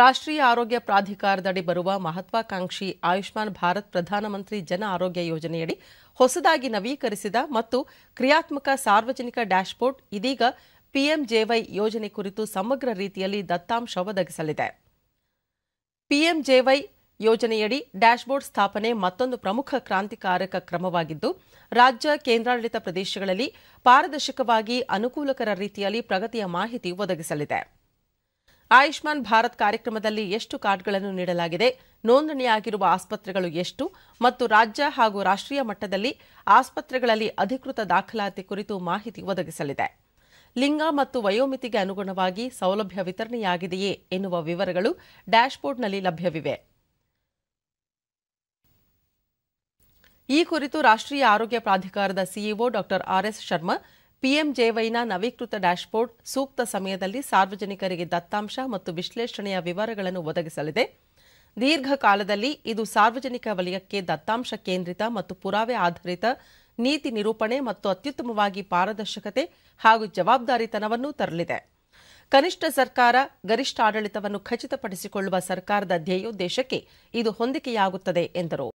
ರಾಷ್ಟ್ರೀಯ ಆರೋಗ್ಯ ಪ್ರಾಧಿಕಾರದಡಿ ಬರುವ ಮಹತ್ವಾಕಾಂಕ್ಷಿ ಆಯುಷ್ಮಾನ್ ಭಾರತ್ ಪ್ರಧಾನಮಂತ್ರಿ ಜನ ಆರೋಗ್ಯ ಯೋಜನೆಯಡಿ ಹೊಸದಾಗಿ ನವೀಕರಿಸಿದ ಮತ್ತು ಕ್ರಿಯಾತ್ಮಕ ಸಾರ್ವಜನಿಕ ಡ್ಯಾಶ್ಬೋರ್ಡ್ ಇದೀಗ ಪಿಎಂಜೆವೈ ಯೋಜನೆ ಕುರಿತು ಸಮಗ್ರ ರೀತಿಯಲ್ಲಿ ದತ್ತಾಂಶ ಒದಗಿಸಲಿದೆ ಪಿಎಂಜೆವೈ ಯೋಜನೆಯಡಿ ಡ್ಯಾಶ್ಬೋರ್ಡ್ ಸ್ಥಾಪನೆ ಮತ್ತೊಂದು ಪ್ರಮುಖ ಕ್ರಾಂತಿಕಾರಕ ಕ್ರಮವಾಗಿದ್ದು ರಾಜ್ಯ ಕೇಂದ್ರಾಡಳಿತ ಪ್ರದೇಶಗಳಲ್ಲಿ ಪಾರದರ್ಶಕವಾಗಿ ಅನುಕೂಲಕರ ರೀತಿಯಲ್ಲಿ ಪ್ರಗತಿಯ ಮಾಹಿತಿ ಒದಗಿಸಲಿದೆ ಆಯುಷ್ಮಾನ್ ಭಾರತ್ ಕಾರ್ಯಕ್ರಮದಲ್ಲಿ ಎಷ್ಟು ಕಾರ್ಡ್ಗಳನ್ನು ನೀಡಲಾಗಿದೆ ನೋಂದಣಿಯಾಗಿರುವ ಆಸ್ಪತ್ರೆಗಳು ಎಷ್ಟು ಮತ್ತು ರಾಜ್ಯ ಹಾಗೂ ರಾಷ್ಟ್ರೀಯ ಮಟ್ಟದಲ್ಲಿ ಆಸ್ಪತ್ರೆಗಳಲ್ಲಿ ಅಧಿಕೃತ ದಾಖಲಾತಿ ಕುರಿತು ಮಾಹಿತಿ ಒದಗಿಸಲಿದೆ ಲಿಂಗ ಮತ್ತು ವಯೋಮಿತಿಗೆ ಅನುಗುಣವಾಗಿ ಸೌಲಭ್ಯ ವಿತರಣೆಯಾಗಿದೆಯೇ ಎನ್ನುವ ವಿವರಗಳು ಡ್ಯಾಶ್ಬೋರ್ಡ್ನಲ್ಲಿ ಲಭ್ಯವಿವೆ ಈ ಕುರಿತು ರಾಷ್ಟ್ರೀಯ ಆರೋಗ್ಯ ಪ್ರಾಧಿಕಾರದ ಸಿಇಒ ಡಾ ಆರ್ಎಸ್ ಶರ್ಮಾ ಪಿಎಂಜೆವೈನ ನವೀಕೃತ ಡ್ಯಾಶ್ಬೋರ್ಡ್ ಸೂಕ್ತ ಸಮಯದಲ್ಲಿ ಸಾರ್ವಜನಿಕರಿಗೆ ದತ್ತಾಂಶ ಮತ್ತು ವಿಶ್ಲೇಷಣೆಯ ವಿವರಗಳನ್ನು ಒದಗಿಸಲಿದೆ ದೀರ್ಘಕಾಲದಲ್ಲಿ ಇದು ಸಾರ್ವಜನಿಕ ವಲಯಕ್ಕೆ ದತ್ತಾಂಶ ಕೇಂದ್ರಿತ ಮತ್ತು ಪುರಾವೆ ಆಧಾರಿತ ನೀತಿ ನಿರೂಪಣೆ ಮತ್ತು ಅತ್ಯುತ್ತಮವಾಗಿ ಪಾರದರ್ಶಕತೆ ಹಾಗೂ ಜವಾಬ್ದಾರಿತನವನ್ನು ತರಲಿದೆ ಕನಿಷ್ಠ ಸರ್ಕಾರ ಗರಿಷ್ಠ ಆಡಳಿತವನ್ನು ಖಚಿತಪಡಿಸಿಕೊಳ್ಳುವ ಸರ್ಕಾರದ ಧ್ಯೇಯೋದ್ದೇಶಕ್ಕೆ ಇದು ಹೊಂದಿಕೆಯಾಗುತ್ತದೆ ಎಂದರು